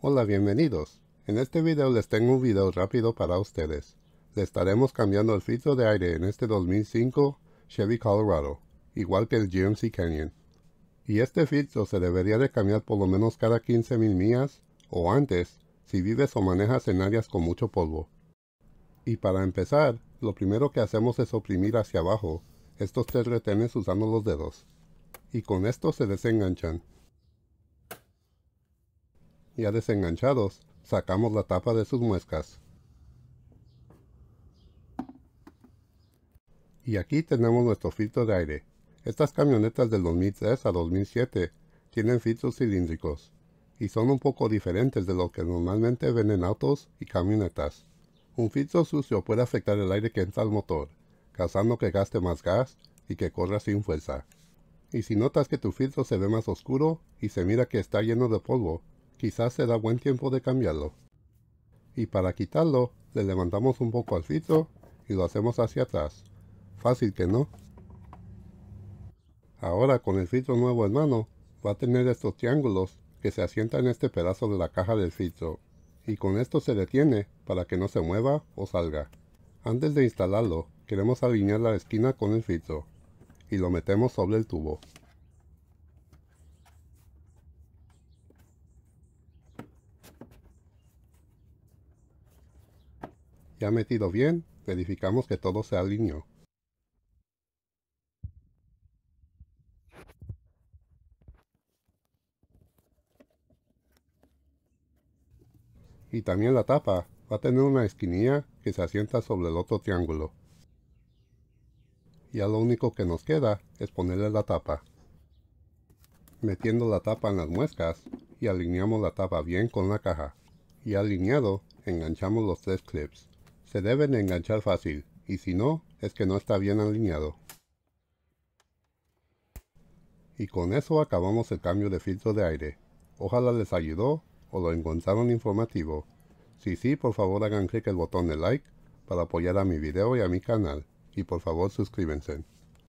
Hola, bienvenidos. En este video les tengo un video rápido para ustedes. Le estaremos cambiando el filtro de aire en este 2005 Chevy Colorado, igual que el GMC Canyon. Y este filtro se debería de cambiar por lo menos cada 15.000 millas o antes si vives o manejas en áreas con mucho polvo. Y para empezar, lo primero que hacemos es oprimir hacia abajo estos tres retenes usando los dedos. Y con esto se desenganchan ya desenganchados, sacamos la tapa de sus muescas. Y aquí tenemos nuestro filtro de aire. Estas camionetas del 2003 a 2007 tienen filtros cilíndricos y son un poco diferentes de los que normalmente ven en autos y camionetas. Un filtro sucio puede afectar el aire que entra al motor, causando que gaste más gas y que corra sin fuerza. Y si notas que tu filtro se ve más oscuro y se mira que está lleno de polvo, quizás será buen tiempo de cambiarlo. Y para quitarlo, le levantamos un poco al filtro y lo hacemos hacia atrás. Fácil que no. Ahora con el filtro nuevo en mano, va a tener estos triángulos que se asientan en este pedazo de la caja del filtro. Y con esto se detiene para que no se mueva o salga. Antes de instalarlo, queremos alinear la esquina con el filtro. Y lo metemos sobre el tubo. ya metido bien, verificamos que todo se alineó. Y también la tapa va a tener una esquinilla que se asienta sobre el otro triángulo. Ya lo único que nos queda es ponerle la tapa. Metiendo la tapa en las muescas y alineamos la tapa bien con la caja. Y alineado, enganchamos los tres clips. Se deben enganchar fácil, y si no, es que no está bien alineado. Y con eso acabamos el cambio de filtro de aire. Ojalá les ayudó o lo encontraron informativo. Si sí, por favor hagan clic el botón de like para apoyar a mi video y a mi canal. Y por favor suscríbanse.